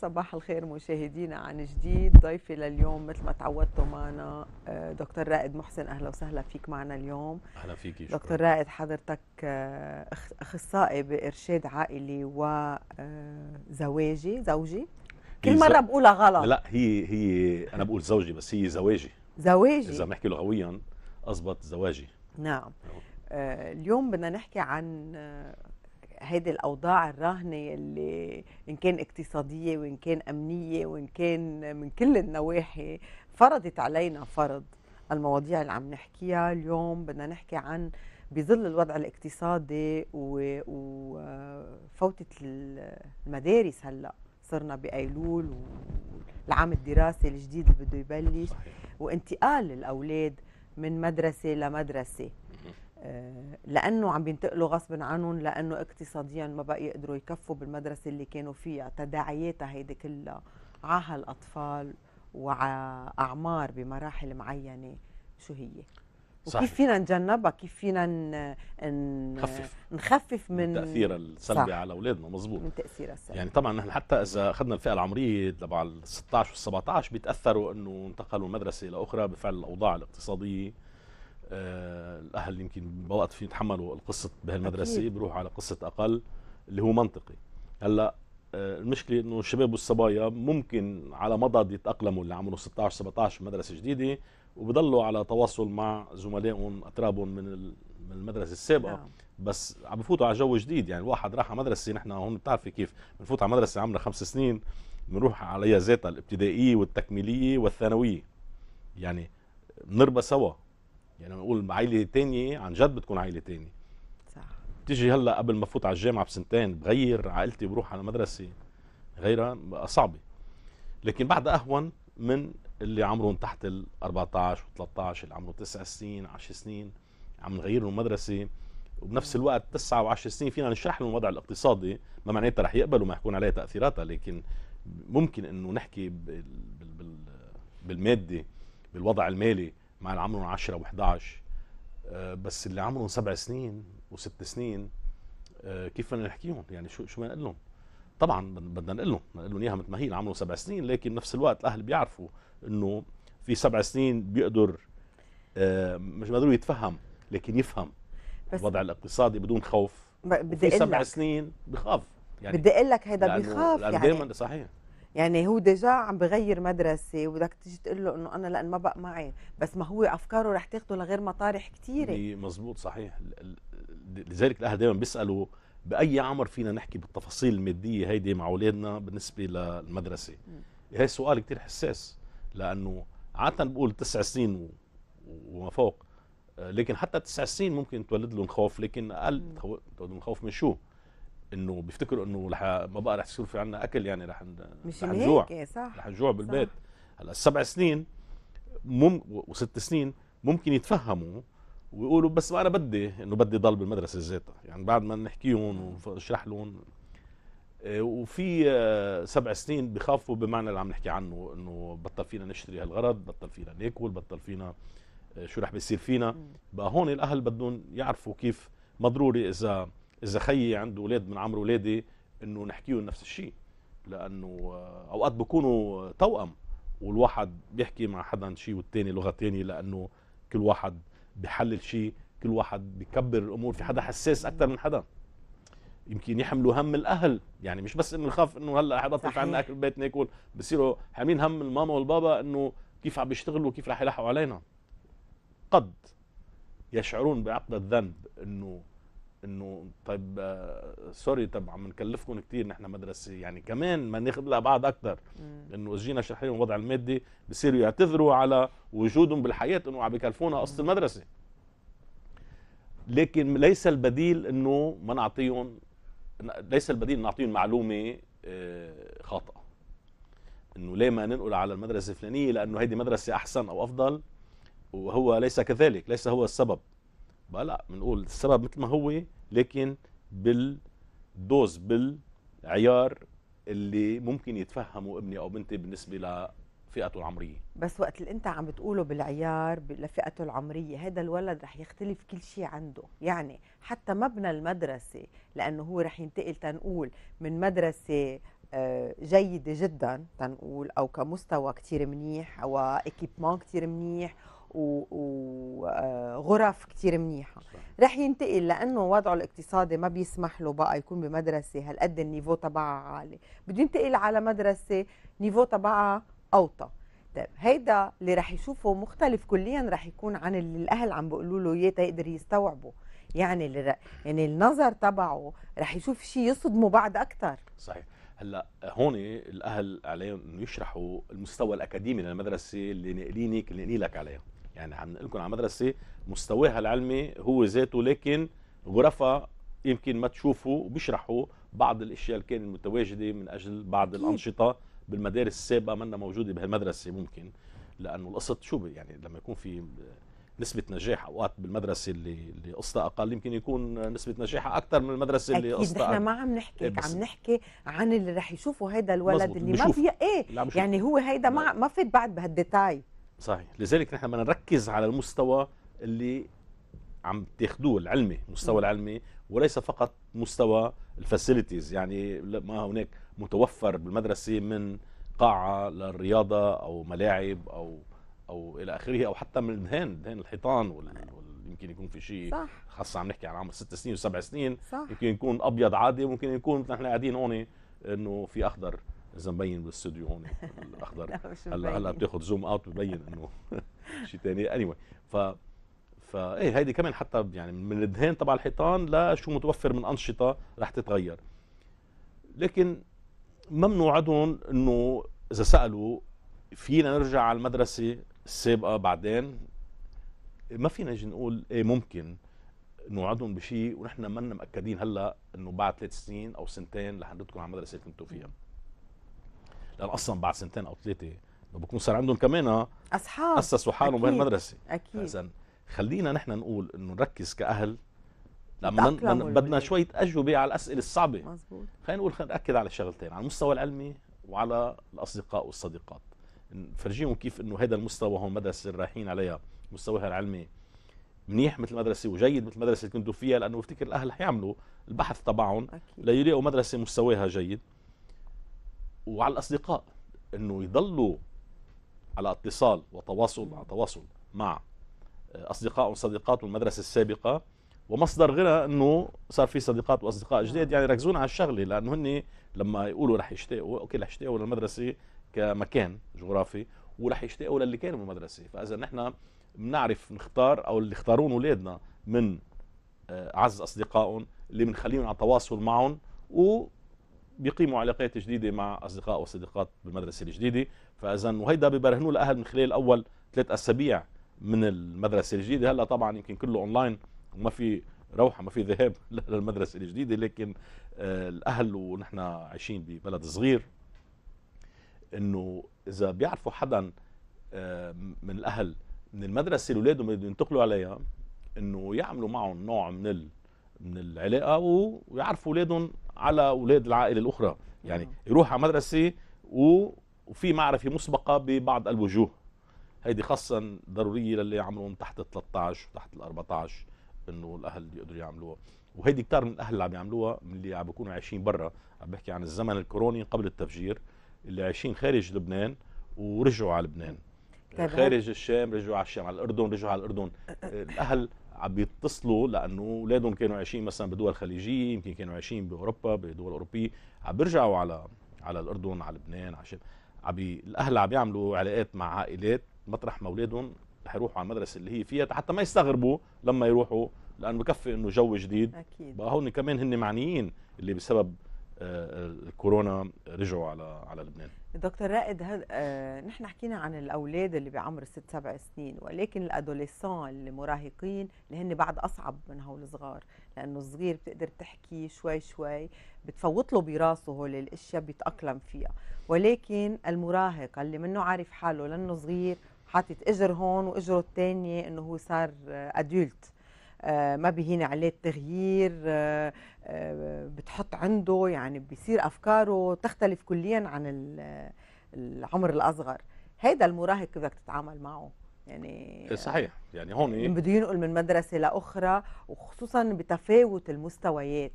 صباح الخير مشاهدينا عن جديد ضيفي لليوم مثل ما تعودتوا معنا آه، دكتور رائد محسن اهلا وسهلا فيك معنا اليوم اهلا فيكي دكتور رائد حضرتك آه، اخصائي بارشاد عائلي وزواجي آه، زوجي كل مره بقولها غلط لا هي هي انا بقول زوجي بس هي زواجي زواجي اذا بنحكي لغويا اضبط زواجي نعم, نعم. اليوم بدنا نحكي عن هذه الاوضاع الراهنه اللي ان كان اقتصاديه وان كان امنيه وان كان من كل النواحي فرضت علينا فرض المواضيع اللي عم نحكيها اليوم بدنا نحكي عن بظل الوضع الاقتصادي وفوتة المدارس هلا صرنا بايلول والعام الدراسي الجديد اللي بده يبلش وانتقال الاولاد من مدرسه لمدرسه آه، لانه عم بينتقلوا غصب عنهم لانه اقتصاديا ما بقى يقدروا يكفوا بالمدرسه اللي كانوا فيها تداعياتها هيدي كلها على هالاطفال وعلى اعمار بمراحل معينه شو هي صحيح. وكيف فينا نتجنبها كيف فينا نخفف نخفف من, من تاثيرها السلبي على اولادنا مزبوط من تاثيرها السلبي يعني طبعا نحن حتى اذا اخذنا الفئه العمريه تبع ال 16 وال 17 بيتاثروا انه انتقلوا مدرسه لاخرى بفعل الاوضاع الاقتصاديه آه، الاهل يمكن بوقت في يتحملوا القصه بهالمدرسه بيروحوا على قصه اقل اللي هو منطقي هلا آه، المشكله انه الشباب والصبايا ممكن على مضض يتاقلموا اللي عمره 16 17 مدرسه جديده وبضلوا على تواصل مع زملائهم اترابهم من من المدرسه السابقه نعم. بس عم بفوتوا على جو جديد يعني الواحد راح على مدرسه نحن هون بتعرفي كيف بنفوت على مدرسه عمرها خمس سنين بنروح عليها ذاتها الابتدائيه والتكميليه والثانويه يعني بنربى سوا يعني نقول عائله تانية عن جد بتكون عائله تانية صح تيجي هلا قبل ما فوت على الجامعه بسنتين بغير عائلتي بروح على مدرسه غيرها صعبه لكن بعد اهون من اللي عمرهم تحت ال 14 و 13 اللي عمره 9 سنين 10 سنين عم نغير لهم مدرسه وبنفس الوقت 9 و10 سنين فينا نشرح لهم الوضع الاقتصادي ما معناتها رح يقبلوا ما يكون عليها تاثيراتها لكن ممكن انه نحكي بالماده بالوضع المالي مع اللي عمرهم 10 و 11 بس اللي عمرهم سبع سنين وست سنين آه، كيف بدنا نحكيهم يعني شو شو بدنا نقول لهم طبعا بدنا نقول لهم بدنا نقول لهم اياها مثل ما هي عمره سبع سنين لكن بنفس الوقت الاهل بيعرفوا انه في سبع سنين بيقدر آه، مش ما يتفهم لكن يفهم بس الوضع الاقتصادي بدون خوف بدي سبع سنين بخاف يعني بدي اقول لك هيدا بيخاف يعني دائما صحيح يعني هو ديجا عم بغير مدرسه وبدك تيجي تقول له انه انا لان ما بقى معي بس ما هو افكاره رح تاخده لغير مطارح كثيره مزبوط صحيح لذلك الاهل دائما بيسالوا باي عمر فينا نحكي بالتفاصيل الماديه هيدي مع اولادنا بالنسبه للمدرسه هي سؤال كثير حساس لانه عاده بقول تسع سنين وما فوق آه، لكن حتى تسع سنين ممكن تولد لهم خوف لكن اقل تولد لهم خوف من شو؟ انه بيفتكروا انه رح ما بقى رح يصير في عندنا اكل يعني رح مش رح نجوع صح رح نجوع بالبيت هلا السبع سنين مم وست سنين ممكن يتفهموا ويقولوا بس ما انا بدي انه بدي ضل بالمدرسه ذاتها يعني بعد ما نحكيهم ونشرح لهم آه، وفي آه، سبع سنين بخافوا بمعنى اللي عم نحكي عنه انه بطل فينا نشتري هالغرض بطل فينا ناكل بطل فينا آه، شو رح بيصير فينا بقى هون الاهل بدهم يعرفوا كيف ما ضروري اذا اذا خيي عنده اولاد من عمر اولادي انه نحكيهم نفس الشيء لانه آه، اوقات بكونوا توأم والواحد بيحكي مع حدا شيء والتاني لغه تانية لانه كل واحد بحلل شيء كل واحد بكبر الامور في حدا حساس اكثر من حدا يمكن يحملوا هم الاهل يعني مش بس انه نخاف انه هلا حدا في عنا اكل البيت ناكل بصيروا حاملين هم الماما والبابا انه كيف عم بيشتغلوا وكيف رح يلحقوا علينا قد يشعرون بعقد الذنب انه انه طيب آه سوري طب عم نكلفكم كثير نحن مدرسه يعني كمان ما ناخذ لها بعض اكثر انه اجينا شارحين الوضع المادي بصيروا يعتذروا على وجودهم بالحياه انه عم بكلفونا قسط المدرسه لكن ليس البديل انه ما نعطيهم ليس البديل نعطيهم معلومه آه، خاطئه انه ليه ما ننقل على المدرسه الفلانيه لانه هيدي مدرسه احسن او افضل وهو ليس كذلك ليس هو السبب بقى لا بنقول السبب مثل ما هو لكن بالدوز بالعيار اللي ممكن يتفهموا ابني او بنتي بالنسبه لفئته العمريه بس وقت اللي انت عم بتقوله بالعيار لفئته العمريه هذا الولد رح يختلف كل شيء عنده يعني حتى مبنى المدرسه لانه هو رح ينتقل تنقول من مدرسه آه، جيدة جدا تنقول أو كمستوى كتير منيح أو إكيبمان كتير منيح وغرف آه، كتير منيحه رح ينتقل لانه وضعه الاقتصادي ما بيسمح له بقى يكون بمدرسه هالقد النيفو تبعها عالي بده ينتقل على مدرسه نيفو تبعها اوطى طيب هيدا اللي رح يشوفه مختلف كليا رح يكون عن اللي الاهل عم بيقولوا له اياه تيقدر يستوعبه يعني يعني النظر تبعه رح يشوف شيء يصدمه بعد اكثر صحيح هلا هون الاهل عليهم انه يشرحوا المستوى الاكاديمي للمدرسه اللي ناقلينك اللي لك عليها يعني عم لكم على مدرسه مستواها العلمي هو ذاته لكن غرفها يمكن ما تشوفوا وبيشرحوا بعض الاشياء اللي كانت متواجده من اجل بعض الانشطه بالمدارس السابقه منا موجوده بهالمدرسه ممكن لانه القصه شو يعني لما يكون في نسبة نجاح اوقات بالمدرسة اللي اللي قصتها اقل يمكن يكون نسبة نجاحها اكثر من المدرسة اللي قصتها اكيد نحن ما عم نحكي إيه، عم نحكي عن اللي رح يشوفوا هيدا الولد اللي بشوف. ما في ايه يعني هو هيدا ما ما فات بعد بهالديتاي صحيح لذلك نحن بدنا نركز على المستوى اللي عم تاخذوه العلمي المستوى العلمي وليس فقط مستوى الفاسيلتيز يعني ما هناك متوفر بالمدرسه من قاعه للرياضه او ملاعب او او الى اخره او حتى من دهان دهان الحيطان وال... يمكن يكون في شيء صح. خاصه عم نحكي عن عمر ست سنين وسبع سنين صح. يمكن يكون ابيض عادي ممكن يكون نحن قاعدين هون انه في اخضر اذا مبين بالاستوديو هون الاخضر هلا هلا بتاخذ زوم اوت ببين انه شيء ثاني اني anyway ف ايه هيدي كمان حتى يعني من الدهان تبع الحيطان لشو متوفر من انشطه رح تتغير لكن ما بنوعدهم انه اذا سالوا فينا نرجع على المدرسه السابقه بعدين ما فينا نجي نقول ايه ممكن نوعدهم بشيء ونحن منا مأكدين هلا انه بعد ثلاث سنين او سنتين رح نردكم على المدرسه اللي كنتوا فيها لان اصلا بعد سنتين او ثلاثه بكون صار عندهم كمان آه، اصحاب اسسوا حالهم بهالمدرسه اكيد فاذا خلينا نحن نقول انه نركز كاهل لما بدنا شويه اجوبه على الاسئله الصعبه مزبوط خلينا نقول خلينا ناكد على شغلتين على المستوى العلمي وعلى الاصدقاء والصديقات نفرجيهم كيف انه هذا المستوى هون المدرسه اللي رايحين عليها مستواها العلمي منيح مثل المدرسه وجيد مثل المدرسه اللي كنتوا فيها لانه بفتكر الاهل حيعملوا البحث تبعهم ليلاقوا مدرسه مستواها جيد وعلى الاصدقاء انه يضلوا على اتصال وتواصل على تواصل مع اصدقاء وصديقات المدرسه السابقه ومصدر غنى انه صار في صديقات واصدقاء جداد يعني يركزون على الشغله لانه هن لما يقولوا رح يشتاقوا اوكي رح يشتاقوا للمدرسه كمكان جغرافي ورح يشتاقوا للي كانوا بالمدرسه فاذا نحن بنعرف نختار او اللي يختارون اولادنا من آه، اعز اصدقائهم اللي بنخليهم على تواصل معهم و بيقيموا علاقات جديده مع اصدقاء وصديقات بالمدرسه الجديده فاذا وهيدا ببرهنوا الاهل من خلال اول ثلاث اسابيع من المدرسه الجديده هلا طبعا يمكن كله اونلاين وما في روحه ما في ذهاب للمدرسه الجديده لكن آه، الاهل ونحن عايشين ببلد صغير انه اذا بيعرفوا حدا آه، من الاهل من المدرسه اللي اولادهم بدهم ينتقلوا عليها انه يعملوا معهم نوع من من العلاقه ويعرفوا اولادهم على اولاد العائله الاخرى يعني نعم. يروح على مدرسه وفي معرفه مسبقه ببعض الوجوه هيدي خاصه ضروريه للي عمرهم تحت ال 13 وتحت ال 14 انه الاهل يقدروا يعملوها وهيدي كتار من الاهل اللي عم يعملوها من اللي عم بيكونوا عايشين برا عم بحكي عن الزمن الكوروني قبل التفجير اللي عايشين خارج لبنان ورجعوا على لبنان خارج الشام رجعوا على الشام على الاردن رجعوا على الاردن أه، أه. الاهل عم بيتصلوا لانه اولادهم كانوا عايشين مثلا بدول خليجيه يمكن كانوا عايشين باوروبا بدول اوروبيه عم بيرجعوا على على الاردن على لبنان على شب... عم الاهل عم بيعملوا علاقات مع عائلات مطرح ما اولادهم رح يروحوا على المدرسه اللي هي فيها حتى ما يستغربوا لما يروحوا لانه بكفي انه جو جديد اكيد بقى هون كمان هن معنيين اللي بسبب الكورونا رجعوا على على لبنان دكتور رائد هل... آه، نحن حكينا عن الاولاد اللي بعمر ست سبع سنين ولكن الادوليسان المراهقين اللي هن بعد اصعب من هول الصغار لانه الصغير بتقدر تحكي شوي شوي بتفوت له براسه هول الاشياء بيتاقلم فيها ولكن المراهق اللي منه عارف حاله لانه صغير حاطط اجر هون واجره الثانيه انه هو صار ادولت آه، آه، ما بيهين عليه التغيير آه، آه، بتحط عنده يعني بيصير افكاره تختلف كليا عن العمر الاصغر هيدا المراهق كيف بدك تتعامل معه يعني إيه، صحيح يعني هون إيه؟ بده ينقل من مدرسه لاخرى وخصوصا بتفاوت المستويات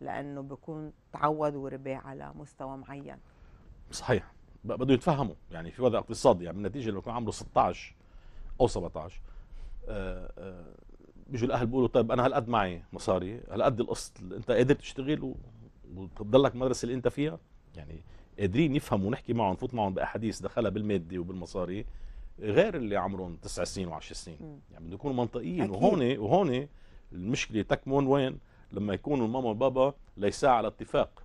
لانه بكون تعود وربي على مستوى معين صحيح بده يتفهموا يعني في وضع اقتصادي يعني بالنتيجه لما يكون عمره 16 او 17 بيجوا الاهل بيقولوا طيب انا هالقد معي مصاري هالقد القسط انت قادر تشتغل وتضلك المدرسه اللي انت فيها يعني قادرين يفهموا ونحكي معهم نفوت معهم باحاديث دخلها بالمادي وبالمصاري غير اللي عمرهم تسع سنين وعشر سنين م. يعني بده يكونوا منطقيين أكيد. وهون وهون المشكله تكمن وين لما يكونوا الماما والبابا ليسا على اتفاق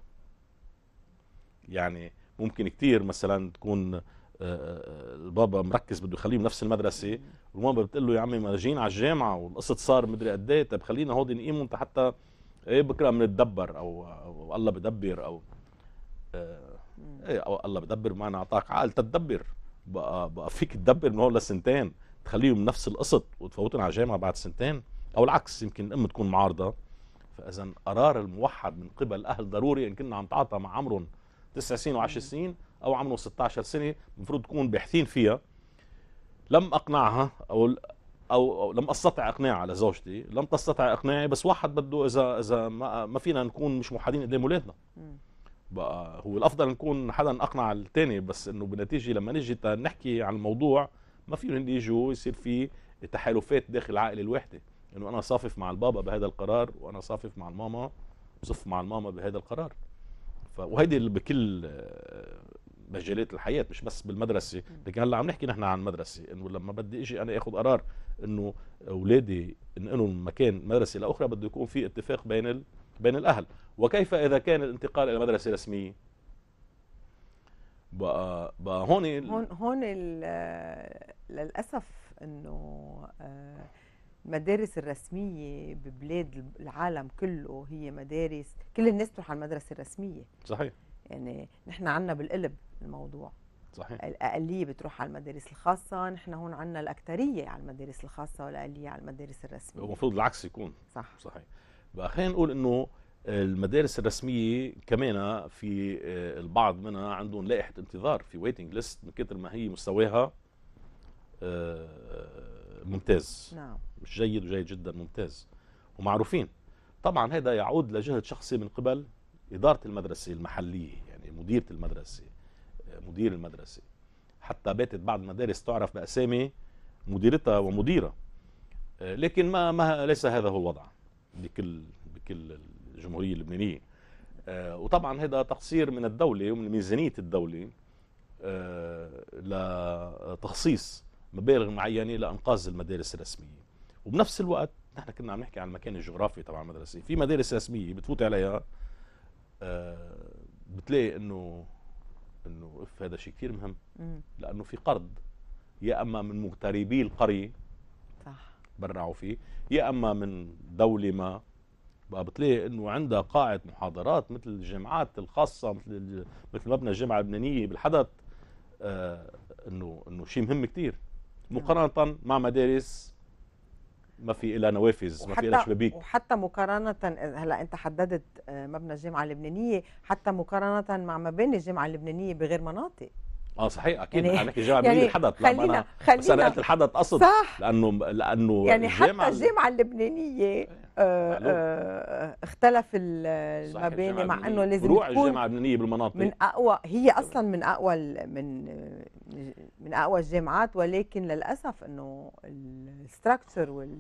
يعني ممكن كثير مثلا تكون البابا مركز بده يخليه بنفس المدرسه والماما بتقول له يا عمي ما جايين على الجامعه والقصه صار مدري قد ايه طب خلينا هودي نقيمهم انت حتى ايه بكره بنتدبر أو, او الله بدبر او ايه أو الله بدبر معنا اعطاك عقل تدبر بقى بقى فيك تدبر من هون لسنتين تخليهم نفس القسط وتفوتهم على الجامعه بعد سنتين او العكس يمكن الام تكون معارضه فاذا قرار الموحد من قبل الاهل ضروري ان كنا عم نتعاطى مع عمرهم تسع سنين وعشر سنين او عمره 16 سنه المفروض تكون باحثين فيها لم اقنعها او او لم استطع اقناعها لزوجتي لم تستطع اقناعي بس واحد بده اذا اذا ما فينا نكون مش موحدين قدام اولادنا بقى هو الافضل نكون حدا اقنع الثاني بس انه بالنتيجه لما نجي نحكي عن الموضوع ما فيهم يجوا يصير في تحالفات داخل العائله الواحده انه يعني انا صافف مع البابا بهذا القرار وانا صافف مع الماما صف مع الماما بهذا القرار وهيدي بكل آه، مجالات الحياه مش بس بالمدرسه لكن هلا عم نحكي نحن عن مدرسه انه لما بدي اجي انا اخذ قرار انه اولادي انقلهم مكان مدرسه لاخرى بده يكون في اتفاق بين ال... بين الاهل وكيف اذا كان الانتقال الى مدرسه رسميه بقى بقى هون ال... هون هون للاسف انه آه، المدارس الرسمية ببلاد العالم كله هي مدارس كل الناس تروح على المدرسة الرسمية صحيح يعني نحن عنا بالقلب الموضوع صحيح الأقلية بتروح على المدارس الخاصة نحن هون عنا الأكثرية على المدارس الخاصة والأقلية على المدارس الرسمية المفروض العكس يكون صح صحيح بقى خلينا نقول إنه المدارس الرسمية كمان في آه، البعض منها عندهم لائحة انتظار في ويتنج ليست من كثر ما هي مستواها آه، ممتاز نعم مش جيد وجيد جدا ممتاز ومعروفين طبعا هذا يعود لجهد شخصي من قبل إدارة المدرسة المحلية يعني مديرة المدرسة مدير المدرسة حتى باتت بعض المدارس تعرف بأسامي مديرتها ومديرة لكن ما, ما ليس هذا هو الوضع بكل بكل الجمهورية اللبنانية وطبعا هذا تقصير من الدولة ومن ميزانية الدولة لتخصيص مبالغ معينة لأنقاذ المدارس الرسمية وبنفس الوقت نحن كنا عم نحكي عن المكان الجغرافي تبع المدرسة في مدارس رسمية بتفوت عليها آه، بتلاقي انه انه اف هذا شيء كثير مهم لانه في قرض يا اما من مغتربي القريه صح برعوا فيه يا اما من دوله ما بقى بتلاقي انه عندها قاعه محاضرات مثل الجامعات الخاصه مثل مثل مبنى الجامعه اللبنانيه بالحدث آه، انه انه شيء مهم كثير مقارنه مع مدارس ما في لها نوافذ ما في لها شبابيك وحتى مقارنه هلا انت حددت مبنى الجامعه اللبنانيه حتى مقارنه مع مباني الجامعه اللبنانيه بغير مناطق اه صحيح اكيد يعني عليك الجامعه يعني الحدث خلينا أنا خلينا بس انا قلت الحدث اقصد صح لانه لانه يعني حتى الجامعه اللبنانيه إيه. آه،, آه اختلف المباني مع انه لازم روح تكون الجامعه اللبنانيه بالمناطق من اقوى هي اصلا من اقوى من من اقوى الجامعات ولكن للاسف انه الستراكشر وال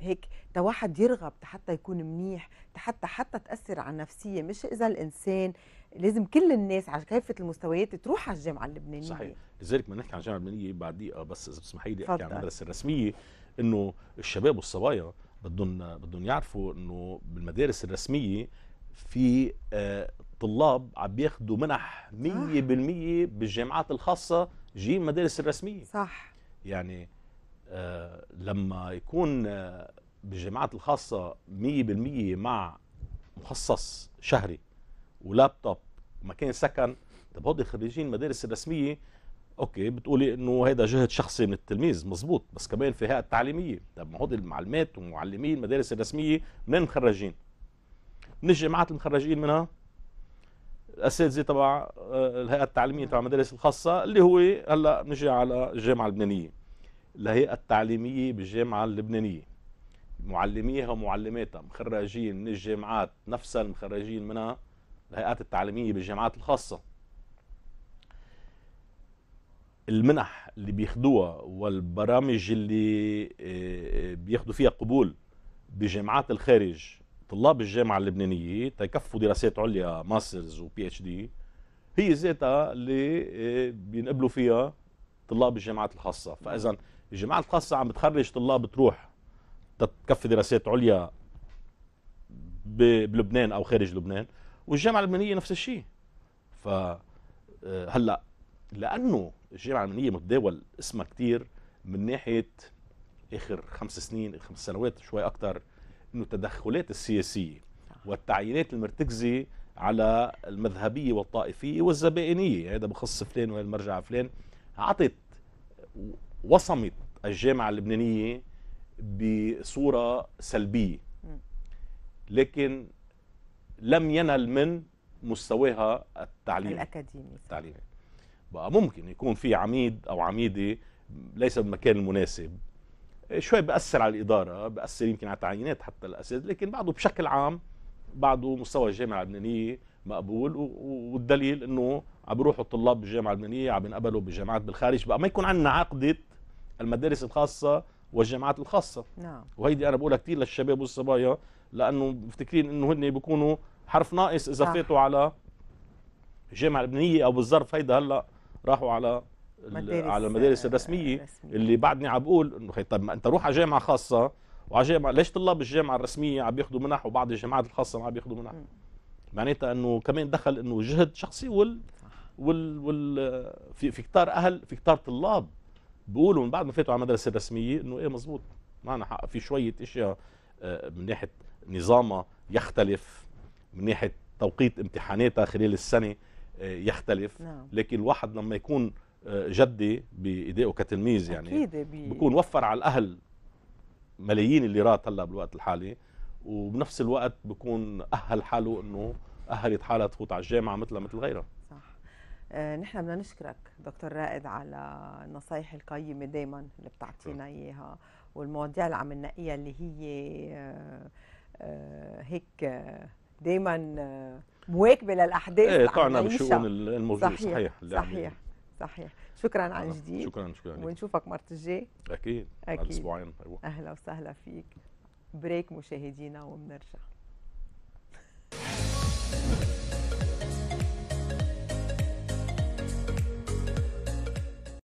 هيك تواحد يرغب حتى يكون منيح حتى حتى تاثر على النفسيه مش اذا الانسان لازم كل الناس على كافه المستويات تروح على الجامعه اللبنانيه صحيح لذلك ما نحكي عن الجامعه اللبنانيه بعد دقيقه بس اذا بتسمحي لي احكي عن المدرسه الرسميه انه الشباب والصبايا بدهم بدهم يعرفوا انه بالمدارس الرسميه في آه، طلاب عم بياخذوا منح 100% بالجامعات الخاصه جي المدارس الرسميه صح يعني آه، لما يكون آه، بالجامعات الخاصه 100% مع مخصص شهري ولابتوب ومكان سكن طب هودي خريجين المدارس الرسميه اوكي بتقولي انه هيدا جهد شخصي من التلميذ مزبوط بس كمان في هيئه تعليميه طب ما هودي المعلمات ومعلمين المدارس الرسميه منين مخرجين؟ من الجامعات المخرجين منها الاساتذه تبع آه، الهيئه التعليميه تبع المدارس الخاصه اللي هو هلا نجي على الجامعه اللبنانيه الهيئه التعليميه بالجامعه اللبنانيه معلميها ومعلماتها مخرجين من الجامعات نفسها المخرجين منها الهيئات التعليميه بالجامعات الخاصه المنح اللي بياخدوها والبرامج اللي آه، آه، بياخدوا فيها قبول بجامعات الخارج طلاب الجامعه اللبنانيه تكفوا دراسات عليا ماسترز وبي اتش دي هي ذاتها اللي آه، بينقبلوا فيها طلاب الجامعات الخاصه فاذا الجامعات الخاصه عم بتخرج طلاب تروح تكفي دراسات عليا بلبنان او خارج لبنان والجامعه اللبنانيه نفس الشيء ف آه، هلا لانه الجامعه اللبنانيه متداول اسمها كثير من ناحيه اخر خمس سنين خمس سنوات شوي اكثر انه التدخلات السياسيه نعم. والتعيينات المرتكزه على المذهبيه والطائفيه والزبائنيه هذا يعني بخص فلان وهذا المرجع فلان عطت وصمت الجامعه اللبنانيه بصوره سلبيه لكن لم ينل من مستواها التعليمي الأكاديمي التعليمي بقى ممكن يكون في عميد أو عميدة ليس بالمكان المناسب شوي بأثر على الإدارة بأثر يمكن على تعيينات حتى الأساتذة لكن بعده بشكل عام بعده مستوى الجامعة اللبنانية مقبول والدليل انه عم بيروحوا الطلاب بالجامعه اللبنانيه عم ينقبلوا بالجامعات بالخارج بقى ما يكون عندنا عقده المدارس الخاصه والجامعات الخاصه نعم وهيدي انا بقولها كثير للشباب والصبايا لانه مفتكرين انه هن بيكونوا حرف ناقص اذا فاتوا على الجامعه اللبنانيه او بالظرف هيدا هلا راحوا على على المدارس آه، الرسميه اللي بعدني عم بقول انه طيب ما انت روح على جامعه خاصه وعلى جامعه ليش طلاب الجامعه الرسميه عم بياخذوا منح وبعض الجامعات الخاصه ما عم بياخذوا منح معناتها انه كمان دخل انه جهد شخصي وال وال, وال في, في كتار اهل في كتار طلاب بيقولوا من بعد ما فاتوا على المدرسه الرسميه انه ايه مزبوط معنا حق في شويه اشياء آه، من ناحيه نظامها يختلف من ناحيه توقيت امتحاناتها خلال السنه آه، يختلف نعم. لكن الواحد لما يكون آه، جدي بايديه كتلميذ يعني بيكون بكون وفر على الاهل ملايين الليرات هلا بالوقت الحالي وبنفس الوقت بكون اهل حاله انه اهلت حالها تفوت على الجامعه مثلها مثل غيرها صح آه نحن بدنا نشكرك دكتور رائد على النصائح القيمه دائما اللي بتعطينا اياها والمواضيع اللي عم ننقيها اللي هي آه آه، هيك آه، دايما آه، مواكبه للاحداث ايه طعنا بالشؤون الموجوده صحيح صحيح صحيح, صحيح. شكرا عن جديد شكرا شكرا عليك. ونشوفك مرت الجاي اكيد اكيد بعد اسبوعين ايوه اهلا وسهلا فيك بريك مشاهدينا وبنرجع